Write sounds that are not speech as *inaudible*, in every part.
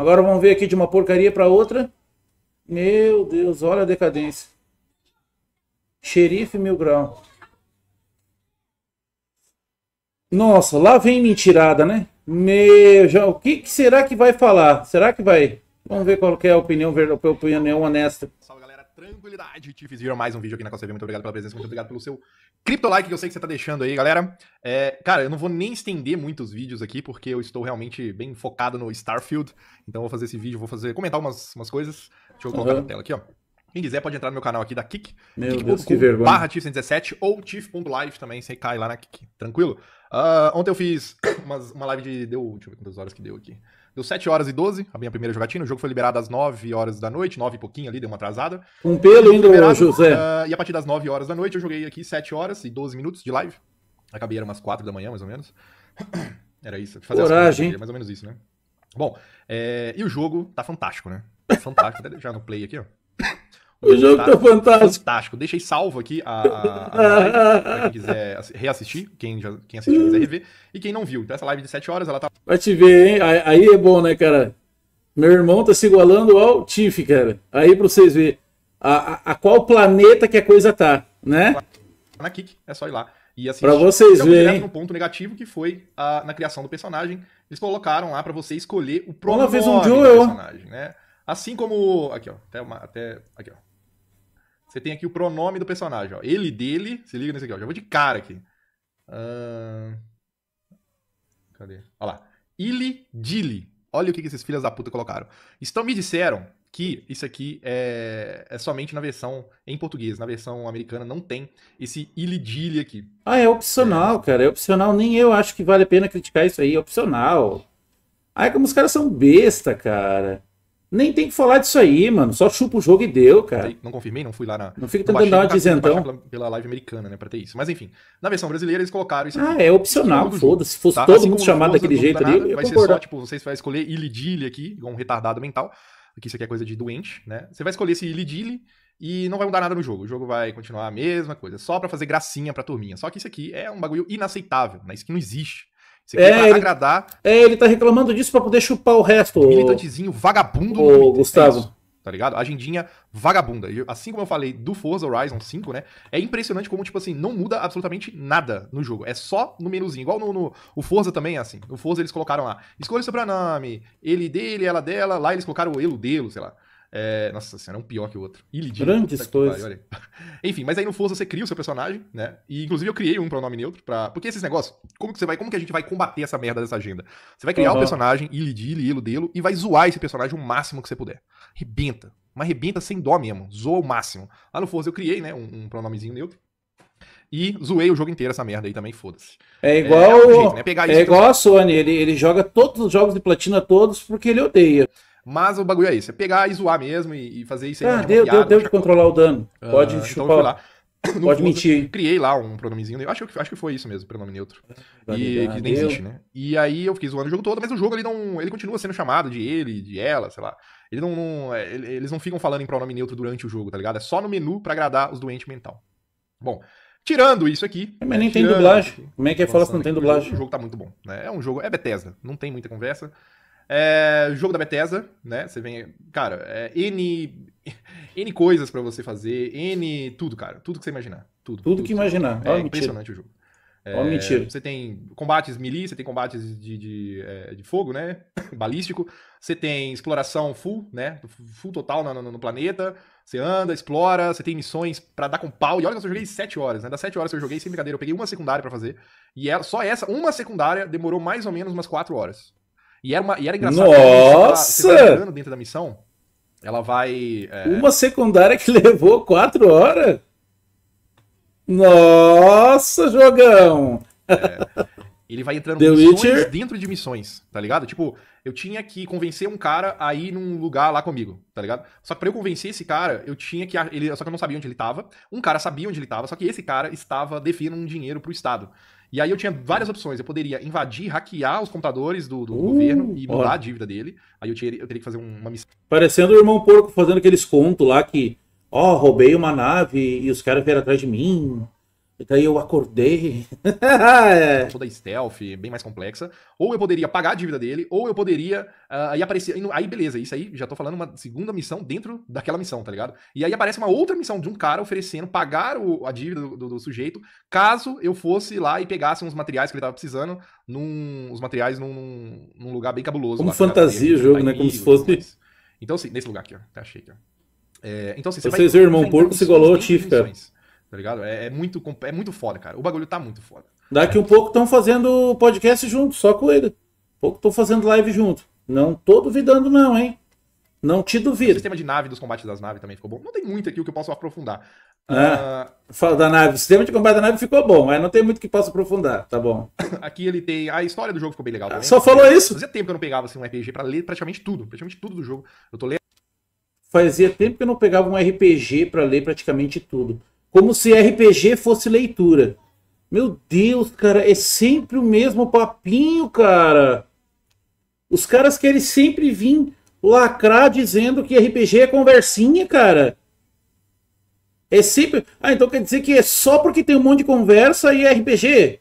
Agora vamos ver aqui de uma porcaria para outra. Meu Deus, olha a decadência. Xerife Mil Grau. Nossa, lá vem mentirada, né? Meu, já, o que, que, será que vai falar? Será que vai? Vamos ver qual é a opinião, a opinião é honesta tranquilidade, Tiffes viram mais um vídeo aqui na Costa Muito obrigado pela presença, muito obrigado pelo seu cripto-like que eu sei que você tá deixando aí, galera. É, cara, eu não vou nem estender muitos vídeos aqui, porque eu estou realmente bem focado no Starfield. Então eu vou fazer esse vídeo, vou fazer comentar umas, umas coisas. Deixa eu colocar uhum. na tela aqui, ó. Quem quiser pode entrar no meu canal aqui da Kik. Meu Kik. Deus, que vergonha. Barra Tiff117 ou Tiff.live também, você cai lá na Kik. Tranquilo? Uh, ontem eu fiz *coughs* uma, uma live de... Deu, deixa eu ver quantas horas que deu aqui. Deu 7 horas e 12, a minha primeira jogatina. O jogo foi liberado às 9 horas da noite, 9 e pouquinho ali, deu uma atrasada. Um pelo indo, liberado, José. Uh, e a partir das 9 horas da noite eu joguei aqui 7 horas e 12 minutos de live. Acabei, era umas 4 da manhã, mais ou menos. *clears throat* Era isso. Fazer Coragem. Coisas, é mais ou menos isso, né? Bom, é, e o jogo tá fantástico, né? Tá fantástico. *laughs* Até deixar no play aqui, ó. O jogo tá, tá fantástico. Fantástico. Deixei salvo aqui a, a, a live pra quem quiser reassistir, quem, já, quem assistiu quiser rever, e quem não viu. Então essa live de 7 horas, ela tá. Vai te ver, hein? Aí é bom, né, cara? Meu irmão tá se igualando ao Tiff, cara. Aí pra vocês verem a, a, a, qual planeta que a coisa tá, né? Na Kik, é só ir lá. E assim, pra vocês então, verem. um ponto negativo que foi a, na criação do personagem. Eles colocaram lá para você escolher o pronome um do personagem, né? Assim como. Aqui, ó. Até, uma, até aqui, ó. Você tem aqui o pronome do personagem, ó. Ele, dele, se liga nesse aqui, ó. Já vou de cara aqui. Uh... Cadê? Olha lá. Ili, dili. Olha o que, esses filhas da puta colocaram. Então me disseram que isso aqui é, é somente na versão em português, na versão americana não tem esse ilidile aqui. Ah, é opcional, é. cara, é opcional. Nem eu acho que vale a pena criticar isso aí, é opcional. Ai, como os caras são besta, cara. Nem tem que falar disso aí, mano. Só chupa o jogo e deu, cara. Não confirmei, não fui lá na. Não fica tentando dar uma dizentão. Pela, pela live americana, né? Pra ter isso. Mas enfim, na versão brasileira eles colocaram isso. Ah, aqui. Ah, é opcional, foda-se. Se fosse tá? todo assim, mundo chamado daquele jeito ali. vai ser só, tipo, vocês vão escolher ilidili aqui, igual um retardado mental. Aqui isso aqui é coisa de doente, né? Você vai escolher esse ilidili e não vai mudar nada no jogo. O jogo vai continuar a mesma coisa, só para fazer gracinha pra turminha. Só que isso aqui é um bagulho inaceitável, né? Isso que não existe. Você é, quer ele, agradar. É, ele tá reclamando disso para poder chupar o resto. Militantezinho, vagabundo. Ô, Gustavo. É tá ligado? Agendinha vagabunda. assim como eu falei do Forza Horizon 5, né? É impressionante como, tipo assim, não muda absolutamente nada no jogo. É só no menuzinho. Igual no, no o Forza também é assim. No Forza eles colocaram lá, escolha o sobrenome, ele dele, ela dela. Lá eles colocaram o elo delo, sei lá. É, nossa senhora, um pior que o outro. Illidan. Grandes coisas. Pare, *laughs* Enfim, mas aí no Forza você cria o seu personagem, né? E inclusive eu criei um pronome neutro para Porque esses negócios, como que você vai, como que a gente vai combater essa merda dessa agenda? Você vai criar o uhum. um personagem, Illidil, iludelo e vai zoar esse personagem o máximo que você puder. Rebenta. Mas rebenta sem dó mesmo. Zoa o máximo. Lá no Forza eu criei, né? Um, um pronomezinho neutro. E zoei o jogo inteiro essa merda aí também, foda-se. É, é igual. É, é, um jeito, né? é igual a Sony, ele, ele joga todos os jogos de platina todos porque ele odeia. Mas o bagulho é isso, é pegar e zoar mesmo e, e fazer isso aí. Ah, deu, piada, deu, deu de é controlar o dano. Ah, Pode então chupar. *coughs* No Pode mentir. Criei lá um pronomezinho. Eu acho, que, acho que foi isso mesmo, pronome neutro. Ah, e, que nem existe, né? E aí eu fiquei zoando o jogo todo, mas o jogo ele não. Ele continua sendo chamado de ele, de ela, sei lá. Ele não, não é, eles não ficam falando em pronome neutro durante o jogo, tá ligado? É só no menu para agradar os doentes mental. Bom, tirando isso aqui. É, mas nem né, tirando, tem dublagem. Como é que é falar se não tem dublagem? O jogo, o jogo tá muito bom. Né? É um jogo. É Bethesda, não tem muita conversa. É, jogo da Bethesda, né? Você vem. Cara, é, N. N coisas para você fazer, N. Tudo, cara. Tudo que você imaginar. Tudo. Tudo, tudo que imaginar. É, é impressionante o jogo. É, oh, mentira. Você tem combates melee, você tem combates de, de, é, de fogo, né? *coughs* Balístico. Você tem exploração full, né? Full total no, no, no planeta. Você anda, explora, você tem missões para dar com pau. E olha que eu joguei 7 horas, né? Das 7 horas que eu joguei, sem brincadeira, eu peguei uma secundária para fazer. E ela, só essa, uma secundária, demorou mais ou menos umas 4 horas. E era, uma, e era engraçado. Nossa! Você tá, você tá dentro da missão, ela vai. É... Uma secundária que *laughs* levou quatro horas? Nossa, jogão! É, ele vai entrando missões dentro de missões, tá ligado? Tipo, eu tinha que convencer um cara a ir num lugar lá comigo, tá ligado? Só que pra eu convencer esse cara, eu tinha que. Ele, só que eu não sabia onde ele tava. Um cara sabia onde ele tava, só que esse cara estava devendo um dinheiro pro Estado. E aí eu tinha várias opções. Eu poderia invadir, hackear os computadores do, do uh, governo e mudar a dívida dele. Aí eu, tinha, eu teria que fazer uma missão. Parecendo o irmão porco fazendo aqueles contos lá que, ó, oh, roubei uma nave e os caras vieram atrás de mim. Então daí eu acordei. *laughs* é. Toda stealth, bem mais complexa. Ou eu poderia pagar a dívida dele, ou eu poderia. Uh, aí aparecer. Aí beleza, isso aí já tô falando uma segunda missão dentro daquela missão, tá ligado? E aí aparece uma outra missão de um cara oferecendo pagar o, a dívida do, do, do, sujeito, caso eu fosse lá e pegasse uns materiais que ele tava precisando, num, os materiais num, num lugar bem cabuloso. Como lá, tá fantasia o jogo, né? Como se fosse. Então, assim, nesse lugar aqui, ó. Achei aqui, ó. É, então, assim, você então, Vocês, vai, irmão porco, se igualou ao Tiff, cara. Missões. Tá ligado? É, é, muito, é muito foda, cara. O bagulho tá muito foda. Daqui um pouco estão fazendo podcast junto, só com ele. Pouco estão fazendo live junto. Não tô duvidando, não, hein? Não te duvido. O sistema de nave dos combates das naves também ficou bom. Não tem muito aqui o que eu posso aprofundar. É. Ah, uh... Fala da nave. O sistema de combate da nave ficou bom, mas não tem muito que possa aprofundar, tá bom. *coughs* Aqui ele tem. A história do jogo ficou bem legal. Também. Só falou isso. Fazia tempo que eu não pegava assim, um RPG pra ler praticamente tudo. Praticamente tudo do jogo. Eu tô lendo. Fazia tempo que eu não pegava um RPG pra ler praticamente tudo. Como se RPG fosse leitura. Meu Deus, cara, é sempre o mesmo papinho, cara. Os caras querem sempre vir lacrar dizendo que RPG é conversinha, cara. É sempre. Ah, então quer dizer que é só porque tem um monte de conversa e é RPG?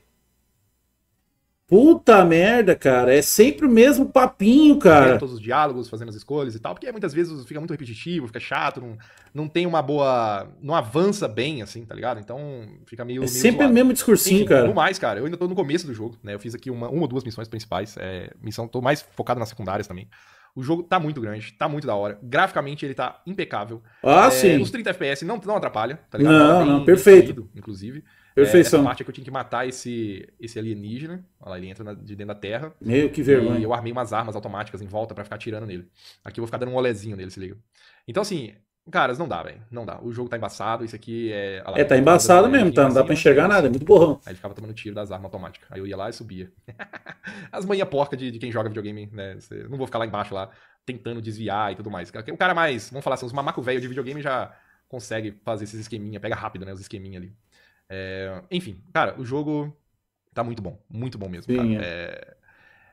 Puta merda, cara. É sempre o mesmo papinho, cara. todos os diálogos, fazendo as escolhas e tal. Porque muitas vezes fica muito repetitivo, fica chato, não, não tem uma boa. Não avança bem, assim, tá ligado? Então fica meio. É meio sempre zoado. o mesmo discursinho, Enfim, cara. Não mais, cara. Eu ainda tô no começo do jogo, né? Eu fiz aqui uma, uma ou duas missões principais. É, missão, tô mais focado nas secundárias também. O jogo tá muito grande, tá muito da hora. Graficamente ele tá impecável. Ah, é, sim. Os 30 FPS não, não atrapalha, tá ligado? Não, não, perfeito. Decidido, inclusive. É, Perfeição. É, parte é que eu tinha que matar esse, esse alienígena. Olha lá, ele entra na, de dentro da terra. meio que vergonha. E eu armei umas armas automáticas em volta para ficar tirando nele. Aqui eu vou ficar dando um olezinho nele, se liga. Então, assim, Caras, não dá, velho. Não dá. O jogo tá embaçado, isso aqui é. Lá, é, tá embaçado mesmo, tá, não dá pra enxergar nada, é muito borrão. Aí ele ficava tomando tiro das armas automáticas. Aí eu ia lá e subia. *laughs* As manhas porca de, de, quem joga videogame, né? Cê, não vou ficar lá embaixo lá tentando desviar e tudo mais. O cara mais, vamos falar assim, os mamaco de videogame já consegue fazer esses esqueminha, pega rápido, né? Os esqueminha ali. É, enfim, cara, o jogo tá muito bom. Muito bom mesmo, Sim, cara. É. É,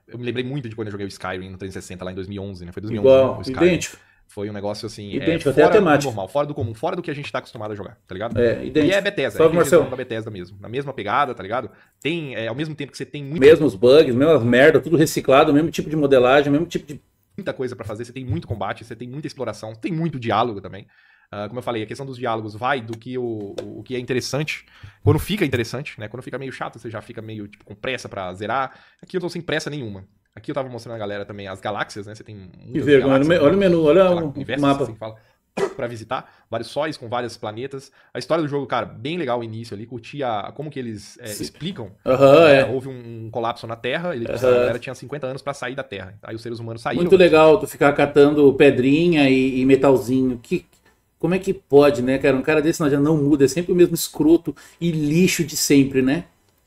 eu me lembrei muito de quando eu joguei o Skyrim no 360 lá em 2011, né? Foi 2011 né? Igual, né? o Skyrim. idêntico. Foi um negócio assim. É idêntico, é, até a temática. Normal, fora do comum, fora do que a gente tá acostumado a jogar, tá ligado? É, idêntico. E é Bethesda, Salve, é Marcelo. da Bethesda mesmo. Na mesma pegada, tá ligado? Tem, é, ao mesmo tempo que você tem muito. Mesmos bugs, mesmas merda, tudo reciclado, mesmo tipo de modelagem, mesmo tipo de. Muita coisa para fazer, você tem muito combate, você tem muita exploração, tem muito diálogo também. Uh, como eu falei, a questão dos diálogos vai do que o, o que é interessante. Quando fica interessante, né? Quando fica meio chato, você já fica meio tipo, com pressa para zerar. Aqui eu tô sem pressa nenhuma. Aqui eu tava mostrando a galera também as galáxias, né? Você tem Que vergonha, galáxias, olha o menu, olha o universos, mapa. Assim, fala, *coughs* pra visitar, vários sóis com vários planetas. A história do jogo, cara, bem legal o início ali, curti a, como que eles é, explicam. Uhum, é, é. Houve um, colapso na Terra, ele a galera tinha 50 anos para sair da Terra. Aí os seres humanos saíram. Muito legal tu ficar catando pedrinha e, e metalzinho. Que, como é que pode, né, cara? Um cara desse não, não muda, é sempre o mesmo escroto e lixo de sempre, né?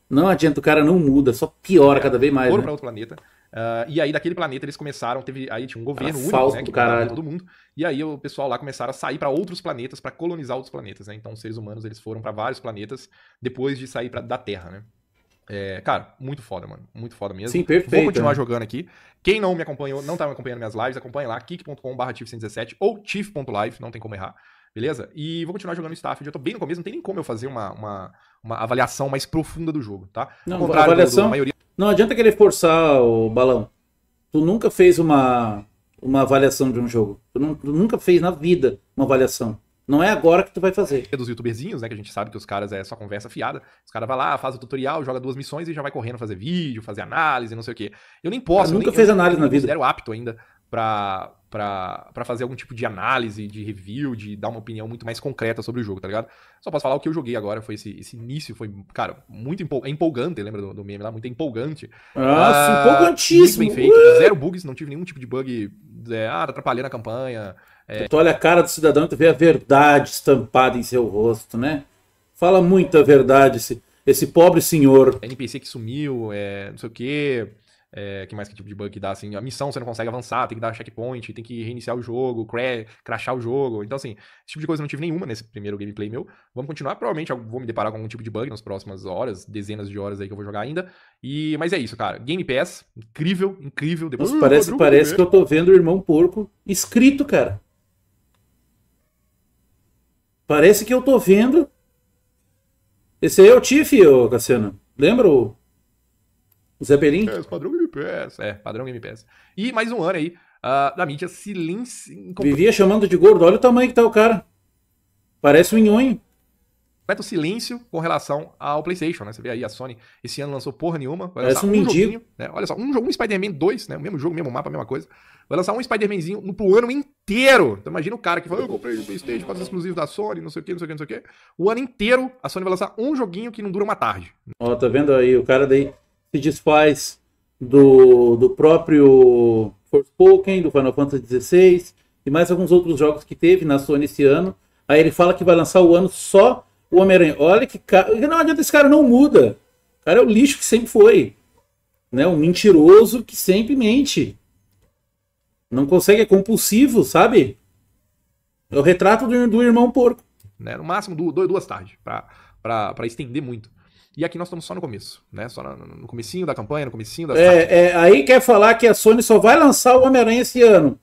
Não adianta, o cara não muda, só piora é, cada vez mais. Foram né? para outro planeta. Uh, e aí daquele planeta eles começaram, teve aí tinha um governo único, né, que caralho. todo mundo. E aí o pessoal lá começaram a sair para outros planetas para colonizar outros planetas, né? Então os seres humanos eles foram para vários planetas depois de sair pra, da Terra, né? É, cara, muito foda, mano. Muito foda mesmo. Sim, perfeito. Vou continuar né? jogando aqui. Quem não me acompanhou, não tá me acompanhando minhas lives, acompanhe lá, kick.com/tif117 ou tif.live, não tem como errar. Beleza? E vou continuar jogando Starfield. Eu tô bem no começo, não tem nem como eu fazer uma, uma, uma avaliação mais profunda do jogo, tá? Não, Ao contrário avaliação... da maioria. Não adianta querer forçar o balão. Tu nunca fez uma, uma avaliação de um jogo. Tu, não, tu nunca fez na vida uma avaliação. Não é agora que tu vai fazer. Dos youtuberzinhos, né? Que a gente sabe que os caras é só conversa fiada. Os caras vão lá, faz o tutorial, joga duas missões e já vai correndo fazer vídeo, fazer análise, não sei o quê. Eu nem posso. Eu nunca nem, fez eu, análise eu, na eu vida. Eu apto ainda para fazer algum tipo de análise, de review, de dar uma opinião muito mais concreta sobre o jogo, tá ligado? Só posso falar o que eu joguei agora, foi esse, esse início, foi, cara, muito empol é empolgante, lembra do, do meme lá? Muito empolgante. Nossa, ah, empolgantíssimo! bem feito, uh! zero bugs, não tive nenhum tipo de bug, é, ah, tá atrapalhando a campanha. É... Tu olha a cara do cidadão e tu vê a verdade estampada em seu rosto, né? Fala muita verdade esse, esse pobre senhor. NPC que sumiu, é, não sei o quê... É, que mais que tipo de bug que dá, assim, a missão você não consegue avançar, tem que dar checkpoint, tem que reiniciar o jogo, crashar o jogo. Então, assim, esse tipo de coisa eu não tive nenhuma nesse primeiro gameplay meu. Vamos continuar, provavelmente eu vou me deparar com algum tipo de bug nas próximas horas, dezenas de horas aí que eu vou jogar ainda. E, mas é isso, cara. Game Pass, incrível, incrível. Depois Nossa, parece, parece que eu tô vendo o Irmão Porco escrito, cara. Parece que eu tô vendo. Esse aí é o Tiff, Cassiano. Lembra o o É, padrão Game Pass. É, padrão Game Pass. E mais um ano aí uh, da mídia silêncio. Vivia chamando de gordo. Olha o tamanho que tá o cara. Parece um nhonho. Completo silêncio com relação ao PlayStation, né? Você vê aí a Sony esse ano lançou porra nenhuma. Vai Parece um, mendigo. né? Olha só, um, um Spider-Man 2, né? O mesmo jogo, mesmo mapa, mesma coisa. Vai lançar um Spider-Manzinho no, pro ano inteiro. Então imagina o cara que fala, eu comprei o PlayStation, quase exclusivo da Sony, não sei o que, não sei o que, não sei o que. O ano inteiro a Sony vai lançar um joguinho que não dura uma tarde. Ó, tá vendo aí o cara daí se desfaz do, do próprio Forspoken, do Final Fantasy XVI e mais alguns outros jogos que teve na Sony esse ano. Aí ele fala que vai lançar o ano só o Homem-Aranha. Olha que cara. Não adianta, esse cara não muda. O cara é o lixo que sempre foi. Né? Um mentiroso que sempre mente. Não consegue, é compulsivo, sabe? É o retrato do, do irmão porco. Né? No máximo duas, duas tardes, para estender muito. E aqui nós estamos só no começo, né? Só no comecinho da campanha, no comecinho da... É, é aí quer falar que a Sony só vai lançar o Homem-Aranha esse ano.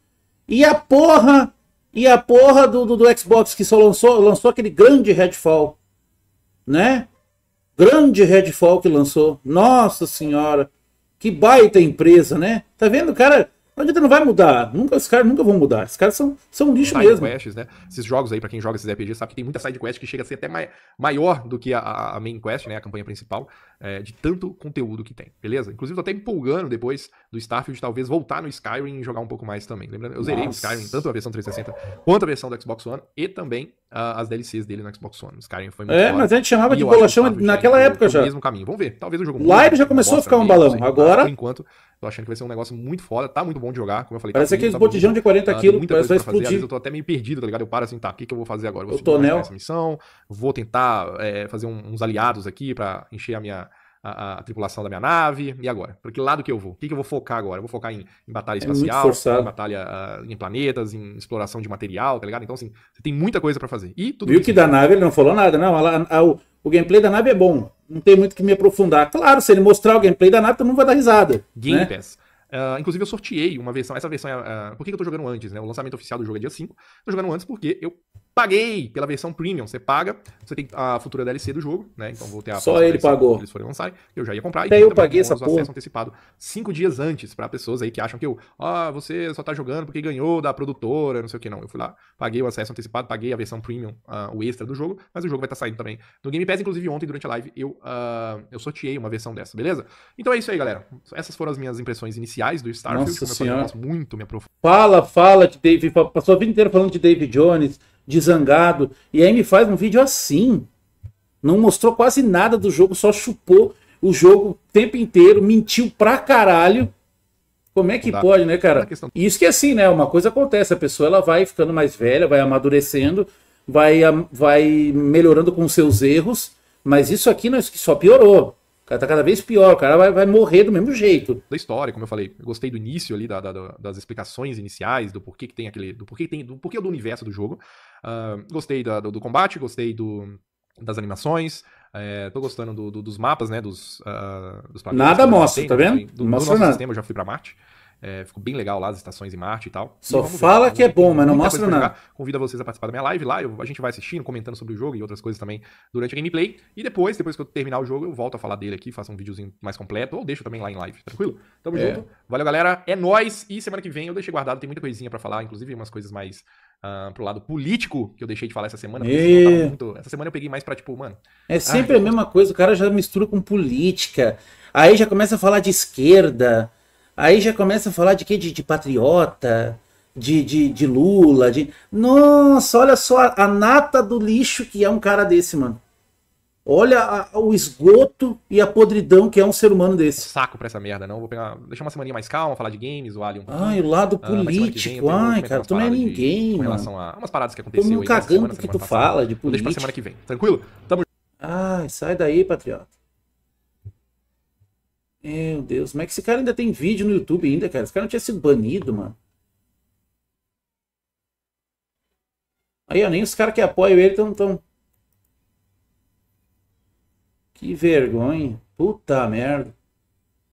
E a porra... E a porra do, do, do Xbox que só lançou, lançou aquele grande Redfall, né? Grande Redfall que lançou. Nossa senhora, que baita empresa, né? Tá vendo, cara? Não adianta, não vai mudar. Nunca, os caras nunca vão mudar. Esses caras são, são lixo side mesmo. Quests, né? Esses jogos aí, pra quem joga esses RPGs sabe que tem muita side quest que chega a ser até mai, maior do que a, a, main quest, né? A campanha principal é, de tanto conteúdo que tem, beleza? Inclusive, tô até empolgando depois do Starfield talvez voltar no Skyrim e jogar um pouco mais também. Lembrando, eu Nossa. zerei o Skyrim, tanto a versão 360 quanto a versão do Xbox One e também uh, as DLCs dele no Xbox One. O Skyrim foi muito É, mas a gente chamava de bolachão naquela época já. mesmo caminho. Vamos ver, talvez o jogo. Live já começou a ficar um balão. Tá, agora. Por enquanto, tô achando que vai ser um negócio muito foda, tá muito bom de jogar, como eu falei. Tá parece tá aqueles tá botijão de 40 ah, quilos, Muita parece Vezes, eu tô até meio perdido, tá ligado? Eu paro assim, tá, o que, que eu vou fazer agora? Eu vou essa missão, vou tentar é, fazer um, uns aliados aqui para encher a minha a, a, tripulação da minha nave. E agora? Para que lado que eu vou? O que, que eu vou focar agora? Eu vou focar em, em batalha é espacial, é em batalha uh, em planetas, em exploração de material, tá ligado? Então, assim, você tem muita coisa para fazer. E tudo Viu que da nave ele não falou nada, não. A, a, o, o, gameplay da nave é bom. Não tem muito que me aprofundar. Claro, se ele mostrar o gameplay da nave, todo mundo vai dar risada. Game né? Pass. Uh, inclusive, eu sorteei uma versão. Essa versão é. Uh, por que, que eu tô jogando antes, né? O lançamento oficial do jogo é dia 5. Tô jogando antes porque eu Paguei pela versão premium, você paga, você tem a futura DLC do jogo, né? Então vou ter a Só ele pagou. Eles foram lançar. eu já ia comprar. Até e eu paguei essa porra. acesso antecipado cinco dias antes para pessoas aí que acham que eu, ah, você só tá jogando porque ganhou da produtora, não sei o que não. Eu fui lá, paguei o acesso antecipado, paguei a versão premium, uh, o extra do jogo, mas o jogo vai estar tá saindo também no Game Pass, inclusive ontem durante a live eu uh, eu sorteei uma versão dessa, beleza? Então é isso aí, galera. Essas foram as minhas impressões iniciais do Starfield, Nossa senhora. muito me aprofundar. Fala, fala de Dave, passou a vida inteira falando de Dave Jones de zangado. E aí me faz um vídeo assim. Não mostrou quase nada do jogo, só chupou o jogo o tempo inteiro, mentiu pra caralho. Como é que pode, né, cara? E isso que é assim, né? Uma coisa acontece, a pessoa ela vai ficando mais velha, vai amadurecendo, vai, ah, vai melhorando com seus erros, mas isso aqui não, isso só piorou cara tá cada vez pior, o cara vai, vai morrer do mesmo jeito. Da história, como eu falei, eu gostei do início ali, da, da, das explicações iniciais, do porquê que tem aquele. Do porquê tem. Do porquê do universo do jogo. Uh, gostei da, do, do, combate, gostei do, das animações. É, tô gostando do, do, dos mapas, né? Dos, uh, dos planetas. Nada mostra, tem, tá vendo? Do, mostra do nosso nada. sistema, eu já fui pra Marte. É, ficou bem legal lá as estações em Marte e tal. Só e fala ver, que é bom, mas não mostra nada. Convido vocês a participar da minha live lá. Eu, a gente vai assistindo, comentando sobre o jogo e outras coisas também durante a gameplay. E depois, depois que eu terminar o jogo, eu volto a falar dele aqui, faço um videozinho mais completo, ou deixo também lá em live, tranquilo? Tamo é. junto. Valeu, galera. É nós E semana que vem eu deixei guardado, tem muita coisinha para falar, inclusive umas coisas mais uh, pro lado político, que eu deixei de falar essa semana. E... Muito... Essa semana eu peguei mais pra, tipo, mano. É sempre ai, a mesma coisa, o cara já mistura com política. Aí já começa a falar de esquerda. Aí já começa a falar de quê? De, de patriota, de, de, de, Lula, de. Nossa, olha só a, a, nata do lixo que é um cara desse, mano. Olha a, o esgoto e a podridão que é um ser humano desse. Saco pra essa merda, não. Vou pegar. Deixa uma semana mais calma, falar de games, o Alien. Um ai, o lado ah, político. Ah, ai, cara, tu não é ninguém, de, mano. relação a umas paradas que aconteceu. Tô me cagando aí, que tu passada. fala de política. Deixa pra semana que vem. Tranquilo? Tamo Ai, sai daí, patriota. Meu Deus, como é que esse cara ainda tem vídeo no YouTube ainda, cara? Esse cara não tinha sido banido, mano. Aí, ó, nem os caras que apoiam ele estão tão... Que vergonha. Puta merda.